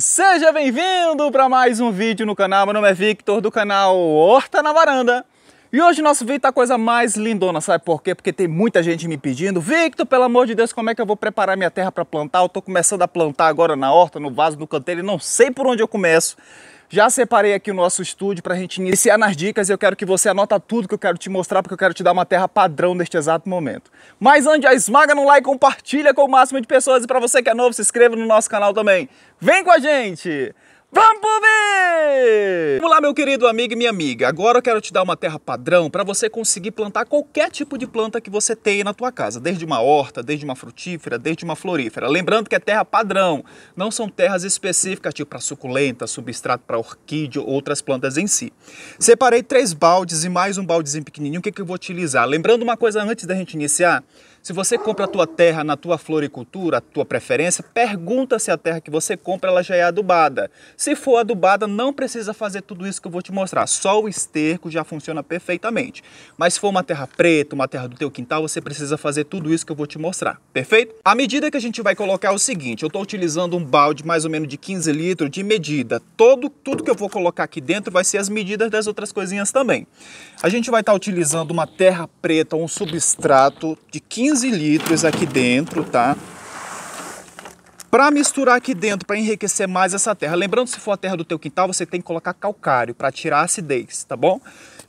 Seja bem-vindo para mais um vídeo no canal. Meu nome é Victor do canal Horta na Varanda. E hoje nosso vídeo tá coisa mais lindona, sabe por quê? Porque tem muita gente me pedindo, Victor, pelo amor de Deus, como é que eu vou preparar minha terra para plantar? Eu tô começando a plantar agora na horta, no vaso, no canteiro e não sei por onde eu começo. Já separei aqui o nosso estúdio para a gente iniciar nas dicas e eu quero que você anota tudo que eu quero te mostrar porque eu quero te dar uma terra padrão neste exato momento. Mas antes, a esmaga no like, compartilha com o máximo de pessoas e para você que é novo, se inscreva no nosso canal também. Vem com a gente! Vamos ver! Vamos lá, meu querido amigo e minha amiga. Agora eu quero te dar uma terra padrão para você conseguir plantar qualquer tipo de planta que você tenha na tua casa, desde uma horta, desde uma frutífera, desde uma florífera. Lembrando que é terra padrão, não são terras específicas, tipo para suculenta, substrato para orquídea ou outras plantas em si. Separei três baldes e mais um baldezinho pequenininho que, que eu vou utilizar. Lembrando uma coisa antes da gente iniciar, se você compra a tua terra na tua floricultura, a tua preferência, pergunta se a terra que você compra ela já é adubada. Se for adubada, não precisa fazer tudo isso que eu vou te mostrar. Só o esterco já funciona perfeitamente. Mas se for uma terra preta, uma terra do teu quintal, você precisa fazer tudo isso que eu vou te mostrar. Perfeito? A medida que a gente vai colocar é o seguinte, eu estou utilizando um balde mais ou menos de 15 litros de medida. Todo, tudo que eu vou colocar aqui dentro vai ser as medidas das outras coisinhas também. A gente vai estar tá utilizando uma terra preta, um substrato de 15 15 litros aqui dentro, tá? Para misturar aqui dentro, para enriquecer mais essa terra. Lembrando, se for a terra do teu quintal, você tem que colocar calcário para tirar a acidez, tá bom?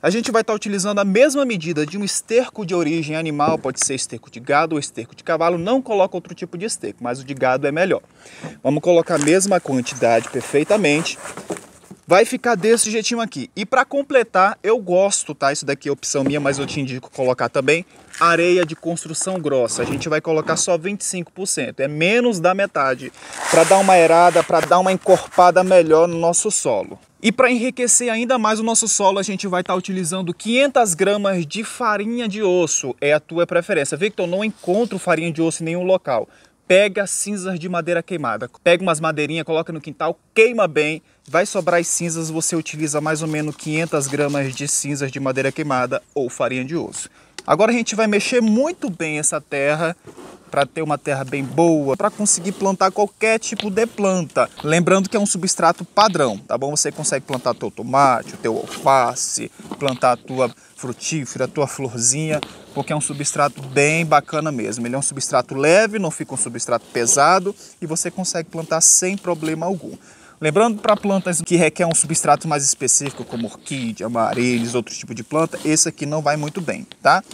A gente vai estar tá utilizando a mesma medida de um esterco de origem animal, pode ser esterco de gado ou esterco de cavalo, não coloca outro tipo de esterco, mas o de gado é melhor. Vamos colocar a mesma quantidade perfeitamente Vai ficar desse jeitinho aqui. E para completar, eu gosto, tá? Isso daqui é opção minha, mas eu te indico colocar também areia de construção grossa. A gente vai colocar só 25%, é menos da metade, para dar uma aerada, para dar uma encorpada melhor no nosso solo. E para enriquecer ainda mais o nosso solo, a gente vai estar tá utilizando 500 gramas de farinha de osso. É a tua preferência. Victor, não encontro farinha de osso em nenhum local pega cinzas de madeira queimada. Pega umas madeirinhas, coloca no quintal, queima bem, vai sobrar as cinzas, você utiliza mais ou menos 500 gramas de cinzas de madeira queimada ou farinha de osso. Agora a gente vai mexer muito bem essa terra para ter uma terra bem boa, para conseguir plantar qualquer tipo de planta. Lembrando que é um substrato padrão, tá bom? Você consegue plantar teu tomate, teu alface, plantar a tua frutífera, a tua florzinha, porque é um substrato bem bacana mesmo. Ele é um substrato leve, não fica um substrato pesado e você consegue plantar sem problema algum. Lembrando para plantas que requer um substrato mais específico, como orquídea, amarelis, outros tipos de planta, esse aqui não vai muito bem, tá?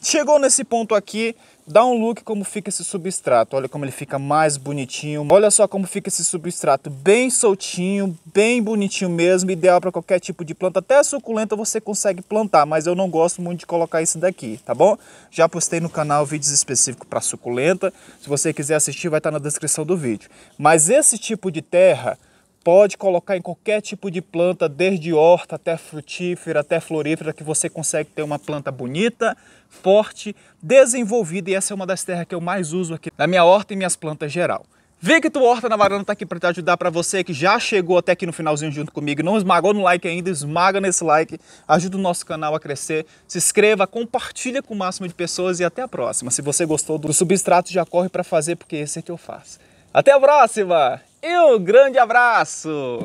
Chegou nesse ponto aqui, dá um look como fica esse substrato. Olha como ele fica mais bonitinho. Olha só como fica esse substrato, bem soltinho, bem bonitinho mesmo, ideal para qualquer tipo de planta. Até suculenta você consegue plantar, mas eu não gosto muito de colocar esse daqui, tá bom? Já postei no canal vídeos específicos para suculenta. Se você quiser assistir, vai estar tá na descrição do vídeo. Mas esse tipo de terra Pode colocar em qualquer tipo de planta, desde horta até frutífera, até florífera, que você consegue ter uma planta bonita, forte, desenvolvida. E essa é uma das terras que eu mais uso aqui na minha horta e minhas plantas geral. Victor Horta na Varanda está aqui para te ajudar para você que já chegou até aqui no finalzinho junto comigo. Não esmagou no like ainda, esmaga nesse like, ajuda o nosso canal a crescer. Se inscreva, compartilha com o máximo de pessoas e até a próxima. Se você gostou do substrato, já corre para fazer porque esse é que eu faço. Até a próxima! e um grande abraço!